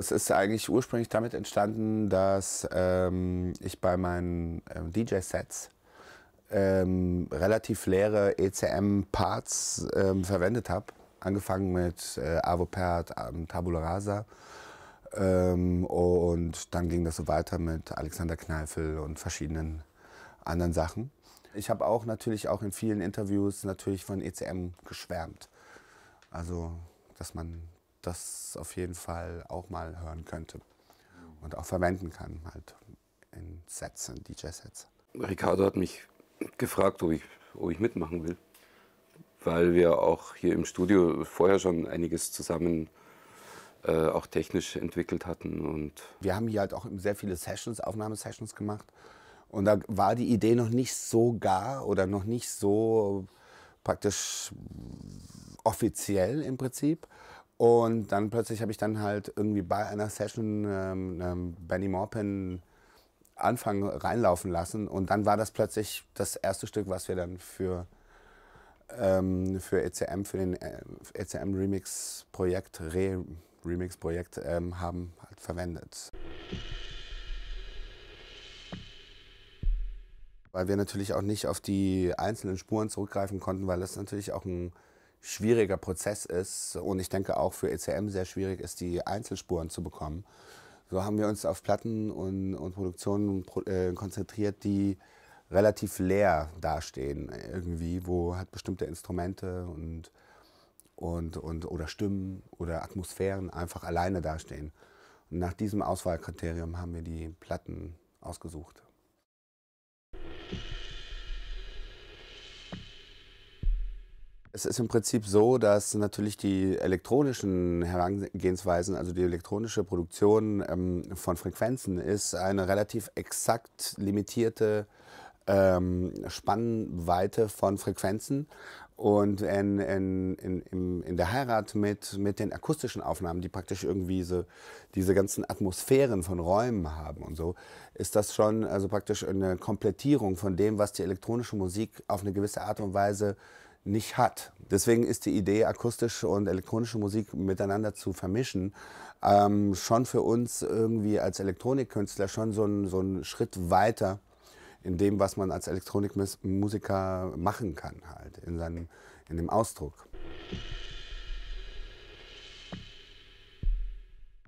Es ist eigentlich ursprünglich damit entstanden, dass ähm, ich bei meinen ähm, DJ-Sets ähm, relativ leere ECM-Parts ähm, verwendet habe. Angefangen mit äh, Avopert, ähm, Tabula Rasa. Ähm, und dann ging das so weiter mit Alexander Kneifel und verschiedenen anderen Sachen. Ich habe auch natürlich auch in vielen Interviews natürlich von ECM geschwärmt. Also, dass man das auf jeden Fall auch mal hören könnte und auch verwenden kann, halt in Sets, in DJ-Sets. Ricardo hat mich gefragt, ob ich, ob ich mitmachen will, weil wir auch hier im Studio vorher schon einiges zusammen äh, auch technisch entwickelt hatten. Und wir haben hier halt auch sehr viele Sessions, Aufnahmesessions gemacht. Und da war die Idee noch nicht so gar oder noch nicht so praktisch offiziell im Prinzip. Und dann plötzlich habe ich dann halt irgendwie bei einer Session ähm, ähm, Benny Morpin Anfang reinlaufen lassen. Und dann war das plötzlich das erste Stück, was wir dann für, ähm, für ECM, für den äh, ECM Remix Projekt, Re Remix Projekt ähm, haben halt verwendet. Weil wir natürlich auch nicht auf die einzelnen Spuren zurückgreifen konnten, weil das natürlich auch ein schwieriger Prozess ist und ich denke auch für ECM sehr schwierig ist, die Einzelspuren zu bekommen. So haben wir uns auf Platten und, und Produktionen äh, konzentriert, die relativ leer dastehen irgendwie, wo halt bestimmte Instrumente und, und, und oder Stimmen oder Atmosphären einfach alleine dastehen. Und nach diesem Auswahlkriterium haben wir die Platten ausgesucht. Es ist im Prinzip so, dass natürlich die elektronischen Herangehensweisen, also die elektronische Produktion ähm, von Frequenzen, ist eine relativ exakt limitierte ähm, Spannweite von Frequenzen. Und in, in, in, in, der Heirat mit, mit den akustischen Aufnahmen, die praktisch irgendwie so, diese ganzen Atmosphären von Räumen haben und so, ist das schon also praktisch eine Komplettierung von dem, was die elektronische Musik auf eine gewisse Art und Weise nicht hat. Deswegen ist die Idee, akustische und elektronische Musik miteinander zu vermischen, ähm, schon für uns irgendwie als Elektronikkünstler schon so ein, so ein Schritt weiter in dem, was man als Elektronikmusiker machen kann, halt in, seinem, in dem Ausdruck.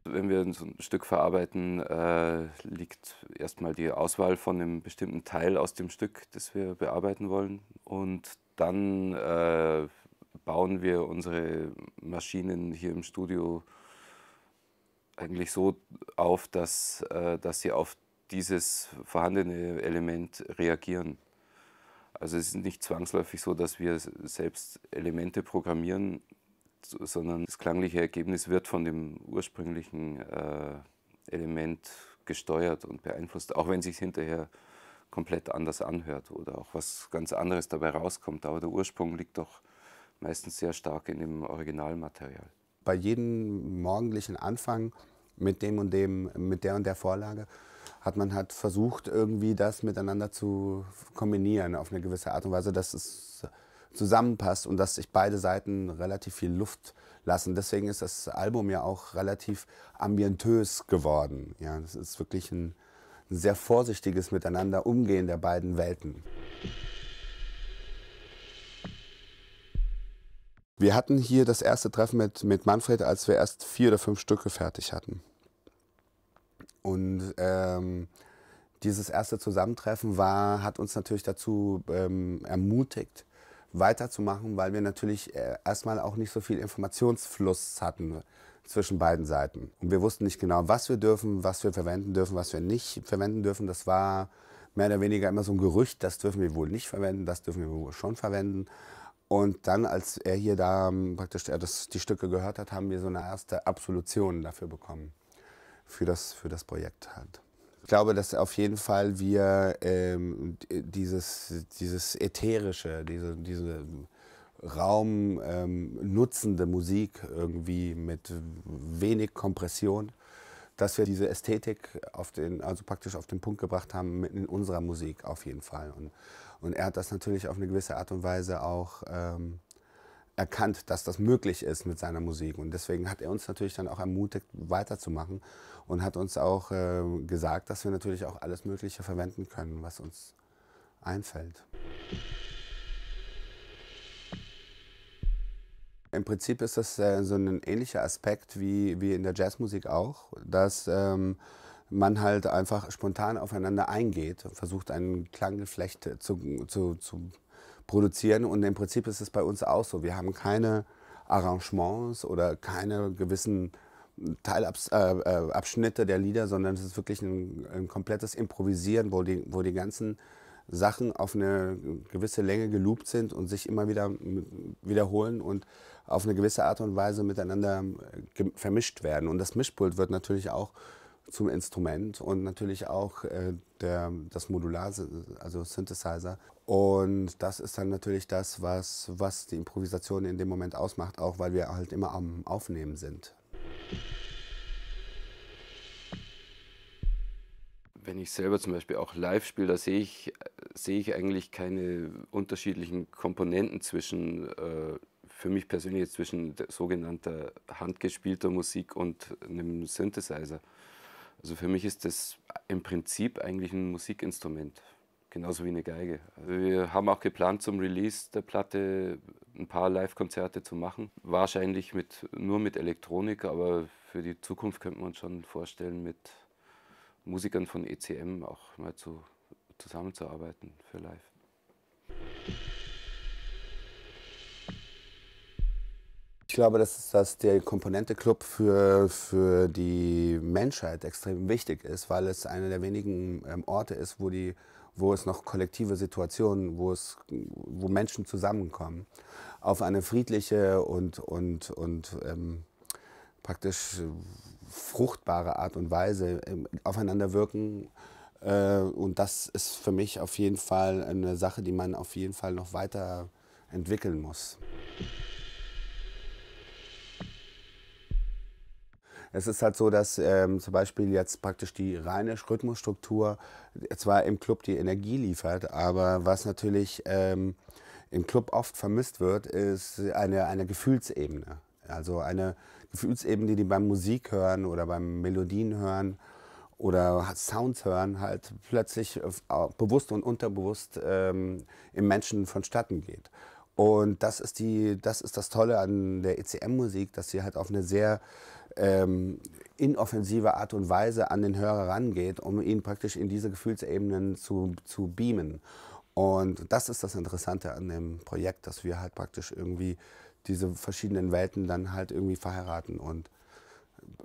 Wenn wir so ein Stück verarbeiten, äh, liegt erstmal die Auswahl von einem bestimmten Teil aus dem Stück, das wir bearbeiten wollen. Und dann äh, bauen wir unsere Maschinen hier im Studio eigentlich so auf, dass, äh, dass sie auf dieses vorhandene Element reagieren. Also es ist nicht zwangsläufig so, dass wir selbst Elemente programmieren, sondern das klangliche Ergebnis wird von dem ursprünglichen äh, Element gesteuert und beeinflusst, auch wenn sich hinterher komplett anders anhört oder auch was ganz anderes dabei rauskommt. Aber der Ursprung liegt doch meistens sehr stark in dem Originalmaterial. Bei jedem morgendlichen Anfang mit dem und dem, mit der und der Vorlage hat man halt versucht, irgendwie das miteinander zu kombinieren auf eine gewisse Art und Weise, dass es zusammenpasst und dass sich beide Seiten relativ viel Luft lassen. Deswegen ist das Album ja auch relativ ambientös geworden. Ja, das ist wirklich ein, ein sehr vorsichtiges Miteinander umgehen der beiden Welten. Wir hatten hier das erste Treffen mit, mit Manfred, als wir erst vier oder fünf Stücke fertig hatten. Und ähm, dieses erste Zusammentreffen war, hat uns natürlich dazu ähm, ermutigt, weiterzumachen, weil wir natürlich äh, erstmal auch nicht so viel Informationsfluss hatten zwischen beiden Seiten. Und wir wussten nicht genau, was wir dürfen, was wir verwenden dürfen, was wir nicht verwenden dürfen. Das war mehr oder weniger immer so ein Gerücht, das dürfen wir wohl nicht verwenden, das dürfen wir wohl schon verwenden. Und dann, als er hier da ähm, praktisch das, die Stücke gehört hat, haben wir so eine erste Absolution dafür bekommen, für das, für das Projekt halt. Ich glaube, dass auf jeden Fall wir ähm, dieses, dieses Ätherische, diese, diese Raum ähm, nutzende Musik irgendwie mit wenig Kompression, dass wir diese Ästhetik auf den, also praktisch auf den Punkt gebracht haben in unserer Musik auf jeden Fall. Und, und er hat das natürlich auf eine gewisse Art und Weise auch ähm, erkannt, dass das möglich ist mit seiner Musik. Und deswegen hat er uns natürlich dann auch ermutigt, weiterzumachen und hat uns auch äh, gesagt, dass wir natürlich auch alles Mögliche verwenden können, was uns einfällt. Im Prinzip ist das äh, so ein ähnlicher Aspekt wie, wie in der Jazzmusik auch, dass ähm, man halt einfach spontan aufeinander eingeht und versucht, ein Klanggeflecht zu, zu, zu produzieren. Und im Prinzip ist es bei uns auch so. Wir haben keine Arrangements oder keine gewissen Teilabschnitte äh, äh der Lieder, sondern es ist wirklich ein, ein komplettes Improvisieren, wo die, wo die ganzen Sachen auf eine gewisse Länge geloopt sind und sich immer wieder wiederholen und auf eine gewisse Art und Weise miteinander ähm, vermischt werden. Und das Mischpult wird natürlich auch zum Instrument und natürlich auch äh, der, das Modular, also Synthesizer. Und das ist dann natürlich das, was, was die Improvisation in dem Moment ausmacht, auch weil wir halt immer am Aufnehmen sind. Wenn ich selber zum Beispiel auch live spiele, da sehe ich, äh, sehe ich eigentlich keine unterschiedlichen Komponenten zwischen äh, für mich persönlich jetzt zwischen sogenannter handgespielter Musik und einem Synthesizer. Also für mich ist das im Prinzip eigentlich ein Musikinstrument, genauso wie eine Geige. Also wir haben auch geplant, zum Release der Platte ein paar Live-Konzerte zu machen. Wahrscheinlich mit, nur mit Elektronik, aber für die Zukunft könnte man uns schon vorstellen, mit Musikern von ECM auch mal zu, zusammenzuarbeiten für live. Ich glaube, dass, dass der Komponente Club für, für die Menschheit extrem wichtig ist, weil es einer der wenigen ähm, Orte ist, wo, die, wo es noch kollektive Situationen, wo, es, wo Menschen zusammenkommen, auf eine friedliche und, und, und ähm, praktisch äh, fruchtbare Art und Weise ähm, aufeinander wirken. Äh, und das ist für mich auf jeden Fall eine Sache, die man auf jeden Fall noch weiter entwickeln muss. Es ist halt so, dass ähm, zum Beispiel jetzt praktisch die reine Rhythmusstruktur zwar im Club die Energie liefert, aber was natürlich ähm, im Club oft vermisst wird, ist eine, eine Gefühlsebene. Also eine Gefühlsebene, die beim Musik hören oder beim Melodien hören oder Sounds hören, halt plötzlich bewusst und unterbewusst ähm, im Menschen vonstatten geht. Und das ist, die, das ist das Tolle an der ECM-Musik, dass sie halt auf eine sehr ähm, inoffensive Art und Weise an den Hörer rangeht, um ihn praktisch in diese Gefühlsebenen zu, zu beamen. Und das ist das Interessante an dem Projekt, dass wir halt praktisch irgendwie diese verschiedenen Welten dann halt irgendwie verheiraten und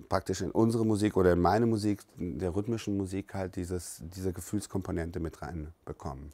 praktisch in unsere Musik oder in meine Musik, der rhythmischen Musik halt dieses, diese Gefühlskomponente mit reinbekommen.